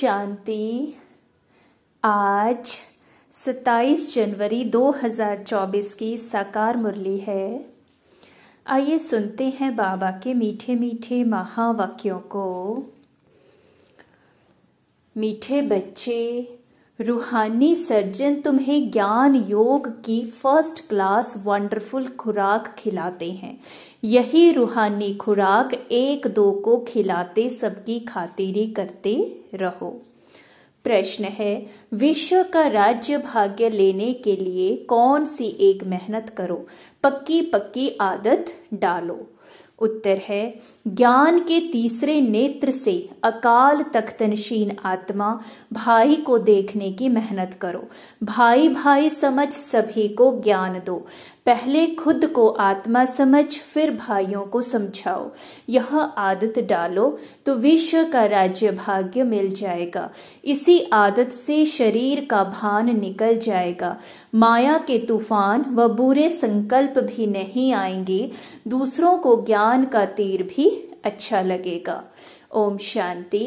शांति आज 27 जनवरी 2024 की साकार मुरली है आइए सुनते हैं बाबा के मीठे मीठे महावाक्यों को मीठे बच्चे रूहानी सर्जन तुम्हें ज्ञान योग की फर्स्ट क्लास वंडरफुल खुराक खिलाते हैं यही रूहानी खुराक एक दो को खिलाते सबकी खातिरी करते रहो प्रश्न है विश्व का राज्य भाग्य लेने के लिए कौन सी एक मेहनत करो पक्की पक्की आदत डालो उत्तर है ज्ञान के तीसरे नेत्र से अकाल तख्तनशीन आत्मा भाई को देखने की मेहनत करो भाई भाई समझ सभी को ज्ञान दो पहले खुद को आत्मा समझ फिर भाइयों को समझाओ यह आदत डालो तो विश्व का राज्य भाग्य मिल जाएगा इसी आदत से शरीर का भान निकल जाएगा माया के तूफान व बुरे संकल्प भी नहीं आएंगे दूसरों को ज्ञान का तीर भी अच्छा लगेगा ओम शांति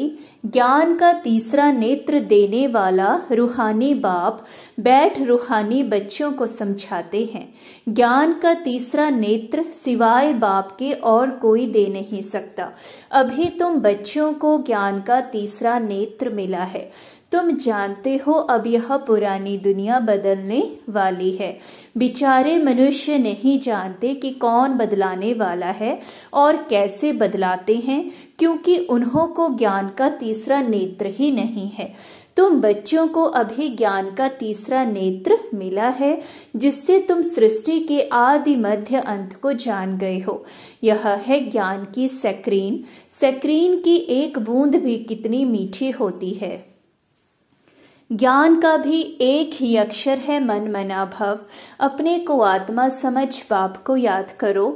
ज्ञान का तीसरा नेत्र देने वाला रूहानी बाप बैठ रूहानी बच्चों को समझाते हैं ज्ञान का तीसरा नेत्र सिवाय बाप के और कोई दे नहीं सकता अभी तुम बच्चों को ज्ञान का तीसरा नेत्र मिला है तुम जानते हो अब यह पुरानी दुनिया बदलने वाली है बिचारे मनुष्य नहीं जानते कि कौन बदलाने वाला है और कैसे बदलाते हैं क्योंकि उन्हों को ज्ञान का तीसरा नेत्र ही नहीं है तुम बच्चों को अभी ज्ञान का तीसरा नेत्र मिला है जिससे तुम सृष्टि के आदि मध्य अंत को जान गए हो यह है ज्ञान की सक्रीन सक्रीन की एक बूंद भी कितनी मीठी होती है ज्ञान का भी एक ही अक्षर है मन मना भव अपने को आत्मा समझ बाप को याद करो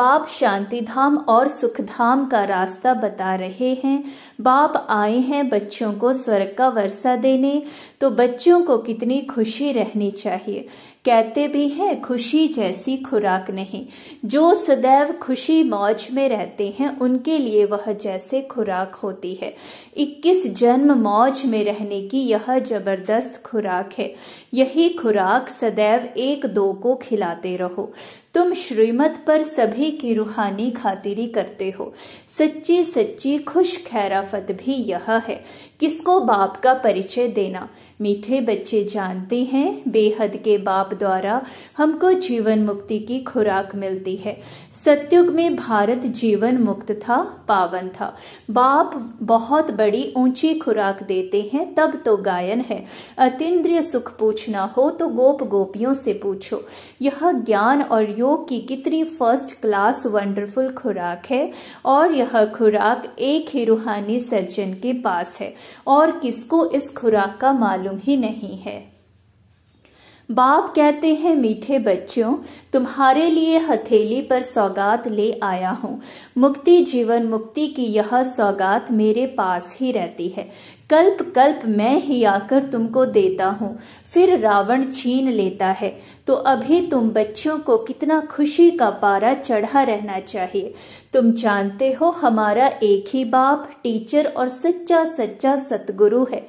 बाप शांति धाम और सुख धाम का रास्ता बता रहे हैं बाप आए हैं बच्चों को स्वर्ग का वर्षा देने तो बच्चों को कितनी खुशी रहनी चाहिए कहते भी हैं खुशी जैसी खुराक नहीं जो सदैव खुशी मौज में रहते हैं उनके लिए वह जैसे खुराक होती है 21 जन्म मौज में रहने की यह जबरदस्त खुराक है यही खुराक सदैव एक दो को खिलाते रहो तुम श्रीमत पर सभी की रूहानी खातिरी करते हो सच्ची सच्ची खुश खैराफत भी यह है किसको बाप का परिचय देना मीठे बच्चे जानते हैं बेहद के बाप द्वारा हमको जीवन मुक्ति की खुराक मिलती है सत्युग में भारत जीवन मुक्त था पावन था बाप बहुत बड़ी ऊंची खुराक देते हैं तब तो गायन है अतिद्रिय सुख पूछना हो तो गोप गोपियों से पूछो यह ज्ञान और योग की कितनी फर्स्ट क्लास वंडरफुल खुराक है और यह खुराक एक ही रूहानी सर्जन के पास है और किसको इस खुराक का माल मालूम ही नहीं है बाप कहते हैं मीठे बच्चों तुम्हारे लिए हथेली पर सौगात ले आया हूँ मुक्ति जीवन मुक्ति की यह सौगात मेरे पास ही रहती है कल्प कल्प मैं ही आकर तुमको देता हूँ फिर रावण छीन लेता है तो अभी तुम बच्चों को कितना खुशी का पारा चढ़ा रहना चाहिए तुम जानते हो हमारा एक ही बाप टीचर और सच्चा सच्चा सतगुरु है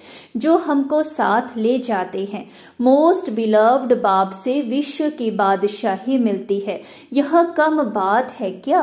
जो हमको साथ ले जाते हैं मोस्ट बिलव्ड बाप से विश्व की बादशाही मिलती है यह कम बात है क्या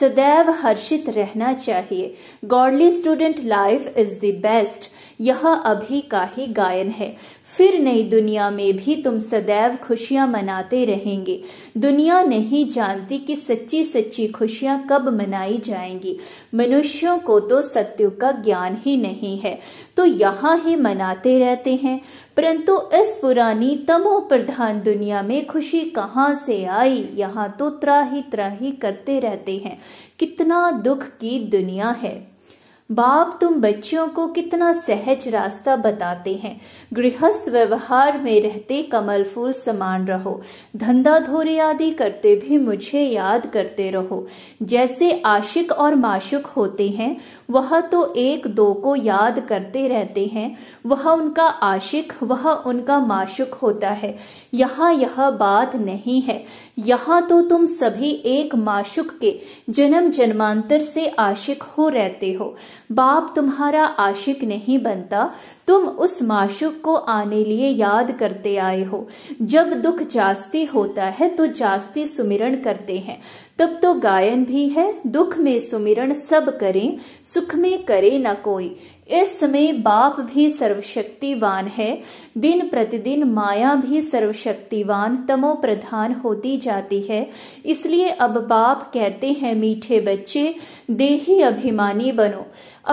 सदैव हर्षित रहना चाहिए godly student life is the best यह अभी का ही गायन है फिर नई दुनिया में भी तुम सदैव खुशियां मनाते रहेंगे दुनिया नहीं जानती कि सच्ची सच्ची खुशियां कब मनाई जाएंगी मनुष्यों को तो सत्य का ज्ञान ही नहीं है तो यहाँ ही मनाते रहते हैं परंतु इस पुरानी तमो प्रधान दुनिया में खुशी कहाँ से आई यहाँ तो त्राही त्राही करते रहते हैं कितना दुख की दुनिया है बाप तुम बच्चियों को कितना सहज रास्ता बताते हैं गृहस्थ व्यवहार में रहते कमल फूल समान रहो धंधा धोरे आदि करते भी मुझे याद करते रहो जैसे आशिक और माशुक होते हैं वह तो एक दो को याद करते रहते हैं वह उनका आशिक वह उनका माशुक होता है यहाँ यह बात नहीं है यहाँ तो तुम सभी एक माशुक के जन्म जन्मांतर से आशिक हो रहते हो बाप तुम्हारा आशिक नहीं बनता तुम उस माशुक को आने लिए याद करते आए हो जब दुख जास्ती होता है तो जास्ती सुमिरण करते हैं तब तो गायन भी है दुख में सुमिरण सब करें सुख में करे न कोई इस समय बाप भी सर्वशक्तिवान है दिन प्रतिदिन माया भी सर्वशक्तिवान तमो प्रधान होती जाती है इसलिए अब बाप कहते हैं मीठे बच्चे देही अभिमानी बनो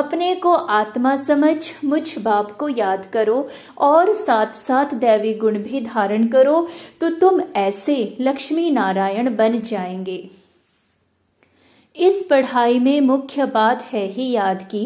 अपने को आत्मा समझ मुझ बाप को याद करो और साथ साथ दैवी गुण भी धारण करो तो तुम ऐसे लक्ष्मी नारायण बन जाएंगे इस पढ़ाई में मुख्य बात है ही याद की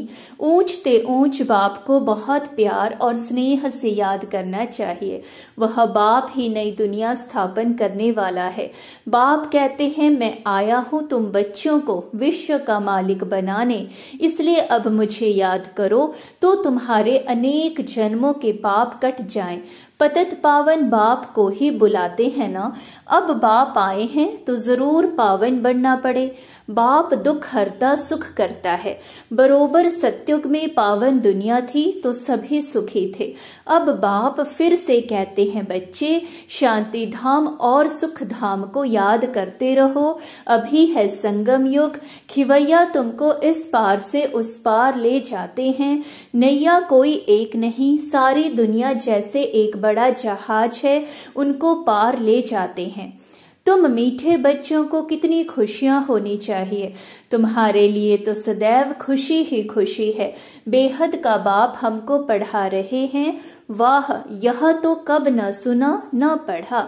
ऊंच ते ऊंच बाप को बहुत प्यार और स्नेह से याद करना चाहिए वह बाप ही नई दुनिया स्थापन करने वाला है बाप कहते हैं मैं आया हूँ तुम बच्चों को विश्व का मालिक बनाने इसलिए अब मुझे याद करो तो तुम्हारे अनेक जन्मों के पाप कट जाएं पतित पावन बाप को ही बुलाते हैं ना अब बाप आए हैं तो जरूर पावन बनना पड़े बाप दुख हरता सुख करता है बरोबर सत्युग में पावन दुनिया थी तो सभी सुखी थे अब बाप फिर से कहते हैं बच्चे शांति धाम और सुख धाम को याद करते रहो अभी है संगम युग खिवैया तुमको इस पार से उस पार ले जाते हैं नैया कोई एक नहीं सारी दुनिया जैसे एक बड़ा जहाज है उनको पार ले जाते हैं तुम मीठे बच्चों को कितनी खुशियां होनी चाहिए तुम्हारे लिए तो सदैव खुशी ही खुशी है बेहद का बाप हमको पढ़ा रहे हैं वाह यह तो कब न सुना न पढ़ा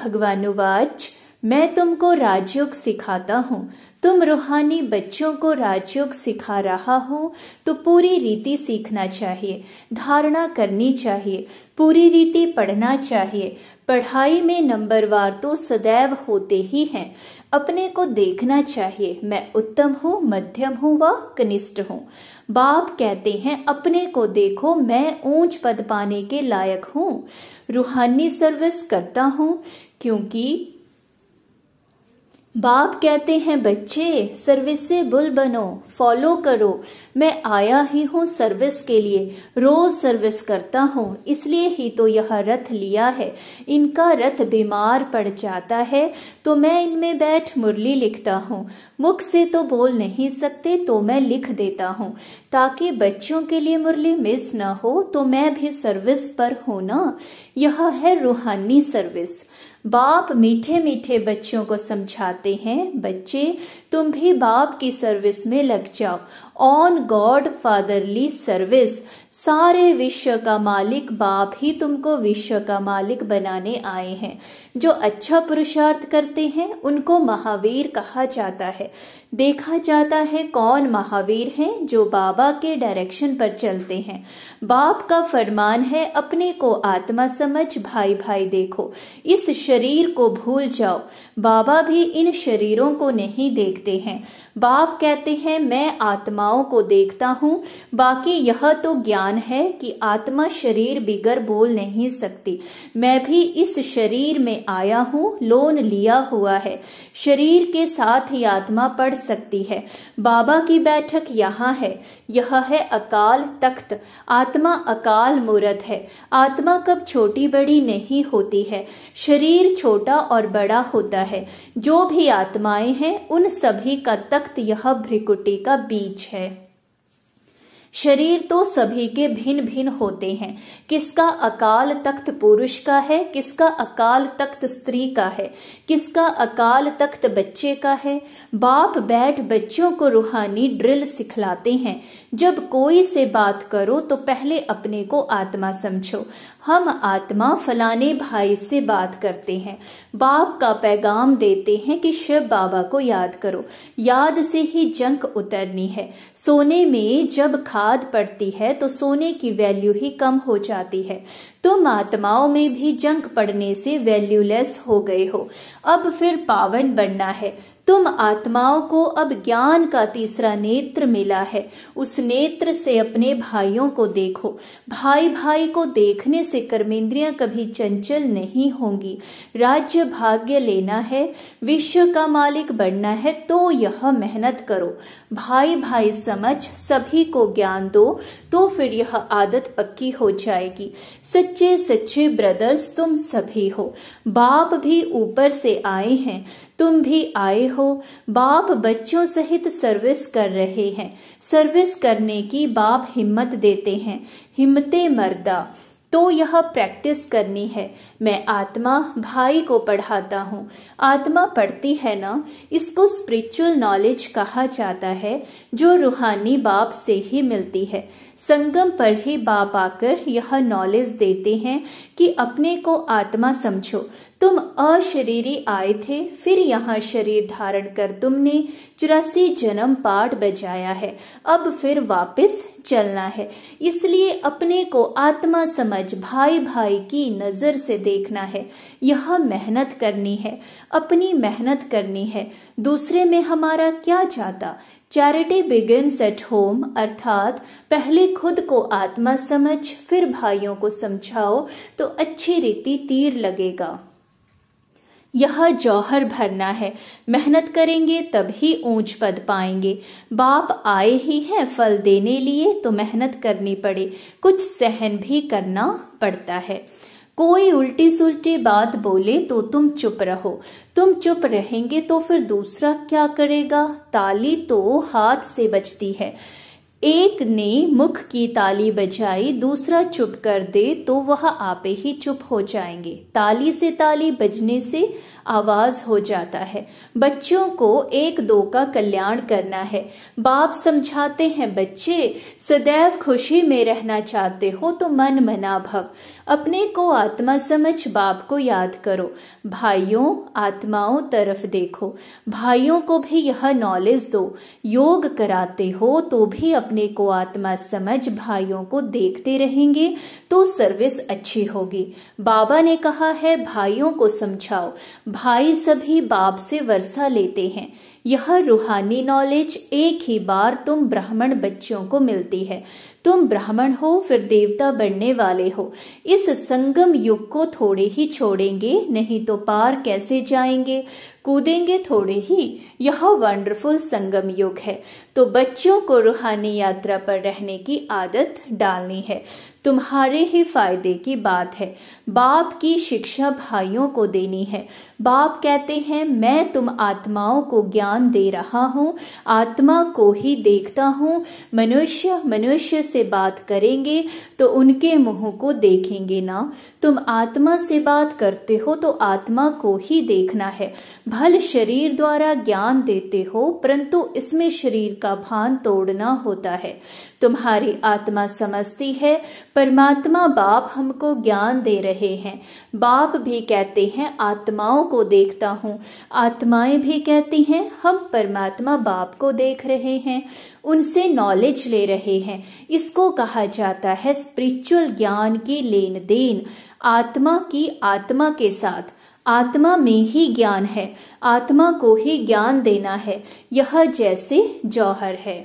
भगवानुवाच मैं तुमको राजयोग सिखाता हूँ तुम रूहानी बच्चों को राजयोग सिखा रहा हूँ तो पूरी रीति सीखना चाहिए धारणा करनी चाहिए पूरी रीति पढ़ना चाहिए पढ़ाई में नंबरवार तो सदैव होते ही हैं अपने को देखना चाहिए मैं उत्तम हूँ मध्यम हूँ व कनिष्ठ हूँ बाप कहते हैं अपने को देखो मैं ऊंच पद पाने के लायक हूँ रूहानी सर्विस करता हूँ क्योंकि बाप कहते हैं बच्चे सर्विसेबल बनो फॉलो करो मैं आया ही हूँ सर्विस के लिए रोज सर्विस करता हूँ इसलिए ही तो यह रथ लिया है इनका रथ बीमार पड़ जाता है तो मैं इनमें बैठ मुरली लिखता हूँ मुख से तो बोल नहीं सकते तो मैं लिख देता हूँ ताकि बच्चों के लिए मुरली मिस ना हो तो मैं भी सर्विस पर हूँ ना यह है रूहानी सर्विस बाप मीठे मीठे बच्चों को समझाते हैं बच्चे तुम भी बाप की सर्विस में लग जाओ ऑन गॉड फादरली सर्विस सारे विश्व का मालिक बाप ही तुमको विश्व का मालिक बनाने आए हैं जो अच्छा पुरुषार्थ करते हैं उनको महावीर कहा जाता है देखा जाता है कौन महावीर हैं जो बाबा के डायरेक्शन पर चलते हैं बाप का फरमान है अपने को आत्मा समझ भाई भाई देखो इस शरीर को भूल जाओ बाबा भी इन शरीरों को नहीं देखते हैं बाप कहते हैं मैं आत्माओं को देखता हूँ बाकी यह तो ज्ञान है कि आत्मा शरीर बिगर बोल नहीं सकती मैं भी इस शरीर में आया हूँ लोन लिया हुआ है शरीर के साथ ही आत्मा पढ़ सकती है बाबा की बैठक यहाँ है यह है अकाल तख्त आत्मा अकाल मूर्त है आत्मा कब छोटी बड़ी नहीं होती है शरीर छोटा और बड़ा होता है जो भी आत्माएं हैं उन सभी का तख्त यह भ्रिकुटी का बीज है शरीर तो सभी के भिन्न भिन्न होते हैं किसका अकाल तख्त पुरुष का है किसका अकाल तख्त स्त्री का है किसका अकाल तख्त बच्चे का है बाप बैठ बच्चों को रूहानी ड्रिल सिखलाते हैं जब कोई से बात करो तो पहले अपने को आत्मा समझो हम आत्मा फलाने भाई से बात करते हैं बाप का पैगाम देते हैं कि शिव बाबा को याद करो याद से ही जंक उतरनी है सोने में जब खा बाद पड़ती है तो सोने की वैल्यू ही कम हो जाती है तुम आत्माओं में भी जंक पड़ने से वैल्यूलेस हो गए हो अब फिर पावन बनना है तुम आत्माओं को अब ज्ञान का तीसरा नेत्र मिला है उस नेत्र से अपने भाइयों को देखो भाई भाई को देखने से कर्मेंद्रिया कभी चंचल नहीं होंगी राज्य भाग्य लेना है विश्व का मालिक बनना है तो यह मेहनत करो भाई भाई समझ सभी को ज्ञान दो तो फिर यह आदत पक्की हो जाएगी सच्चे सच्चे ब्रदर्स तुम सभी हो बाप भी ऊपर से आए हैं तुम भी आए हो बाप बच्चों सहित सर्विस कर रहे हैं सर्विस करने की बाप हिम्मत देते हैं हिम्मते मर्दा तो यह प्रैक्टिस करनी है मैं आत्मा भाई को पढ़ाता हूँ आत्मा पढ़ती है ना इसको स्पिरिचुअल नॉलेज कहा जाता है जो रूहानी बाप से ही मिलती है संगम पर ही बाप आकर यह नॉलेज देते हैं कि अपने को आत्मा समझो तुम अशरीरी आए थे फिर यहाँ शरीर धारण कर तुमने चुरासी जन्म पाठ बजाया है अब फिर वापस चलना है इसलिए अपने को आत्मा समझ भाई भाई की नजर से देखना है यह मेहनत करनी है अपनी मेहनत करनी है दूसरे में हमारा क्या जाता चैरिटी बिगिन एट होम अर्थात पहले खुद को आत्मा समझ फिर भाइयों को समझाओ तो अच्छी रीति तीर लगेगा यह जौहर भरना है मेहनत करेंगे तभी ऊंच पद पाएंगे बाप आए ही हैं फल देने लिए तो मेहनत करनी पड़े कुछ सहन भी करना पड़ता है कोई उल्टी सुलटी बात बोले तो तुम चुप रहो तुम चुप रहेंगे तो फिर दूसरा क्या करेगा ताली तो हाथ से बचती है एक ने मुख की ताली बजाई दूसरा चुप कर दे तो वह आपे ही चुप हो जाएंगे ताली से ताली बजने से आवाज हो जाता है बच्चों को एक दो का कल्याण करना है बाप समझाते हैं बच्चे सदैव खुशी में रहना चाहते हो तो मन मना भव अपने को आत्मा समझ बाप को याद करो भाइयों आत्माओं तरफ देखो भाइयों को भी यह नॉलेज दो योग कराते हो तो भी अपने को आत्मा समझ भाइयों को देखते रहेंगे तो सर्विस अच्छी होगी बाबा ने कहा है भाइयों को समझाओ भाई सभी बाप से वर्षा लेते हैं यह रूहानी नॉलेज एक ही बार तुम ब्राह्मण बच्चों को मिलती है तुम ब्राह्मण हो फिर देवता बनने वाले हो इस संगम युग को थोड़े ही छोड़ेंगे नहीं तो पार कैसे जाएंगे कूदेंगे थोड़े ही यह वंडरफुल संगम युग है तो बच्चों को रूहानी यात्रा पर रहने की आदत डालनी है तुम्हारे ही फायदे की बात है बाप की शिक्षा भाइयों को देनी है बाप कहते हैं मैं तुम आत्माओं को ज्ञान दे रहा हूँ आत्मा को ही देखता हूँ मनुष्य मनुष्य से बात करेंगे तो उनके मुंह को देखेंगे ना तुम आत्मा से बात करते हो तो आत्मा को ही देखना है भल शरीर द्वारा ज्ञान देते हो परंतु इसमें शरीर का भान तोड़ना होता है तुम्हारी आत्मा समझती है परमात्मा बाप हमको ज्ञान दे रहे रहे हैं बाप भी कहते हैं आत्माओं को देखता हूँ आत्माएं भी कहती हैं हम परमात्मा बाप को देख रहे हैं उनसे नॉलेज ले रहे हैं इसको कहा जाता है स्पिरिचुअल ज्ञान की लेन देन आत्मा की आत्मा के साथ आत्मा में ही ज्ञान है आत्मा को ही ज्ञान देना है यह जैसे जौहर है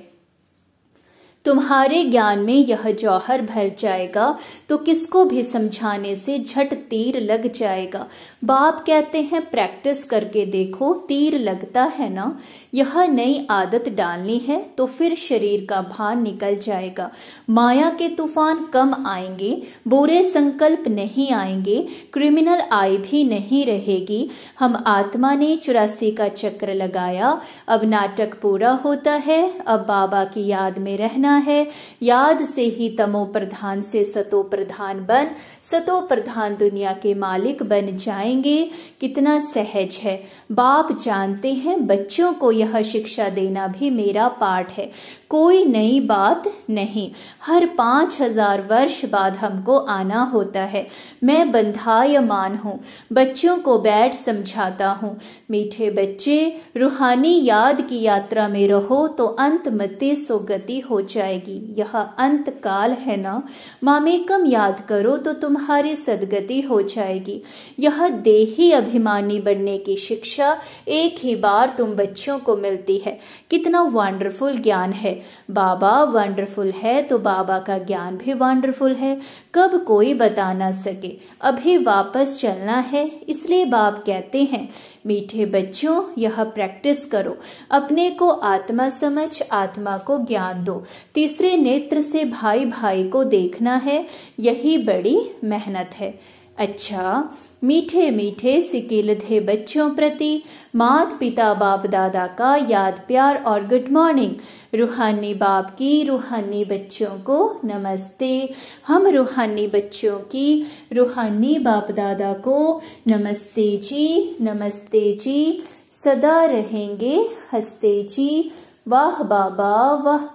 तुम्हारे ज्ञान में यह जौहर भर जाएगा तो किसको भी समझाने से झट तीर लग जाएगा बाप कहते हैं प्रैक्टिस करके देखो तीर लगता है ना यह नई आदत डालनी है तो फिर शरीर का भान निकल जाएगा माया के तूफान कम आएंगे बुरे संकल्प नहीं आएंगे क्रिमिनल आई भी नहीं रहेगी हम आत्मा ने चौरासी का चक्र लगाया अब नाटक पूरा होता है अब बाबा की याद में रहना है याद से ही तमो प्रधान से सतो प्रधान बन सतो प्रधान दुनिया के मालिक बन जाएंगे कितना सहज है बाप जानते हैं बच्चों को यह शिक्षा देना भी मेरा पाठ है कोई नई बात नहीं हर पांच हजार वर्ष बाद हमको आना होता है मैं बंधायमान हूँ बच्चों को बैठ समझाता हूँ मीठे बच्चे रूहानी याद की यात्रा में रहो तो अंत मति सुगति हो जाएगी यह अंत काल है ना मामेकम याद करो तो तुम्हारी सदगति हो जाएगी यह देही अभिमानी बनने की शिक्षा एक ही बार तुम बच्चों को मिलती है कितना वंडरफुल ज्ञान है बाबा वंडरफुल है तो बाबा का ज्ञान भी वंडरफुल है कब कोई बता ना सके अभी वापस चलना है इसलिए बाप कहते हैं मीठे बच्चों यह प्रैक्टिस करो अपने को आत्मा समझ आत्मा को ज्ञान दो तीसरे नेत्र से भाई भाई को देखना है यही बड़ी मेहनत है अच्छा मीठे मीठे सिकेलधे बच्चों प्रति मात पिता बाप दादा का याद प्यार और गुड मॉर्निंग रूहानी बाप की रूहानी बच्चों को नमस्ते हम रूहानी बच्चों की रूहानी बाप दादा को नमस्ते जी नमस्ते जी सदा रहेंगे हंसते जी वाह बाबा वाह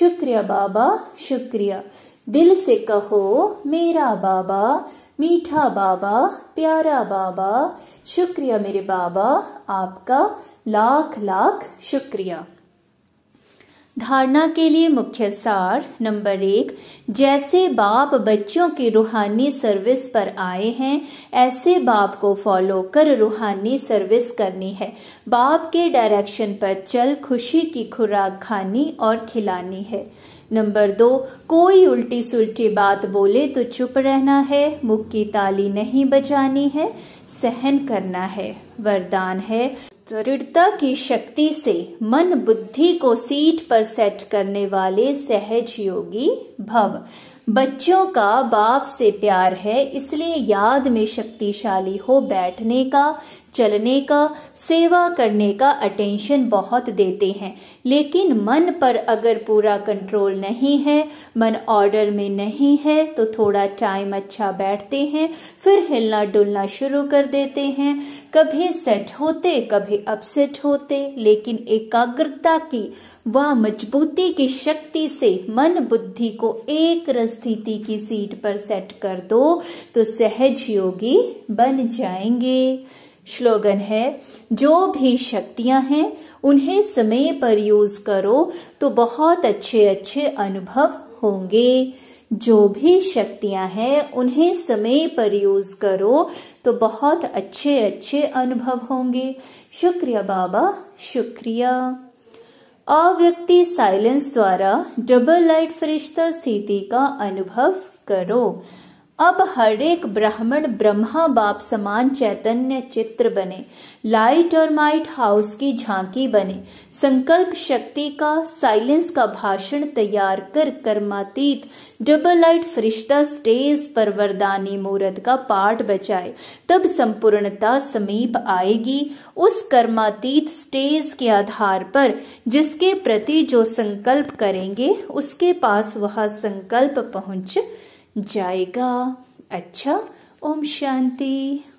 शुक्रिया बाबा शुक्रिया दिल से कहो मेरा बाबा मीठा बाबा प्यारा बाबा शुक्रिया मेरे बाबा आपका लाख लाख शुक्रिया धारणा के लिए मुख्य सार नंबर एक जैसे बाप बच्चों की रूहानी सर्विस पर आए हैं ऐसे बाप को फॉलो कर रूहानी सर्विस करनी है बाप के डायरेक्शन पर चल खुशी की खुराक खानी और खिलानी है नंबर दो कोई उल्टी सुलटी बात बोले तो चुप रहना है मुख की ताली नहीं बजानी है सहन करना है वरदान है दृढ़ता की शक्ति से मन बुद्धि को सीट पर सेट करने वाले सहज योगी भव बच्चों का बाप से प्यार है इसलिए याद में शक्तिशाली हो बैठने का चलने का सेवा करने का अटेंशन बहुत देते हैं लेकिन मन पर अगर पूरा कंट्रोल नहीं है मन ऑर्डर में नहीं है तो थोड़ा टाइम अच्छा बैठते हैं फिर हिलना डुलना शुरू कर देते हैं कभी सेट होते कभी अपसेट होते लेकिन एकाग्रता की व मजबूती की शक्ति से मन बुद्धि को एक स्थिति की सीट पर सेट कर दो तो सहज योगी बन जाएंगे स्लोगन है जो भी शक्तियां हैं उन्हें समय पर यूज करो तो बहुत अच्छे अच्छे अनुभव होंगे जो भी शक्तियां हैं उन्हें समय पर यूज करो तो बहुत अच्छे अच्छे अनुभव होंगे शुक्रिया बाबा शुक्रिया अव्यक्ति साइलेंस द्वारा डबल लाइट फरिश्ता स्थिति का अनुभव करो अब हर एक ब्राह्मण ब्रह्मा बाप समान चैतन्य चित्र बने लाइट और माइट हाउस की झांकी बने संकल्प शक्ति का साइलेंस का भाषण तैयार कर कर्मातीत डबल लाइट फरिश्ता स्टेज पर वरदानी मुहूर्त का पाठ बचाए तब संपूर्णता समीप आएगी उस कर्मातीत स्टेज के आधार पर जिसके प्रति जो संकल्प करेंगे उसके पास वह संकल्प पहुंच जाएगा अच्छा ओम शांति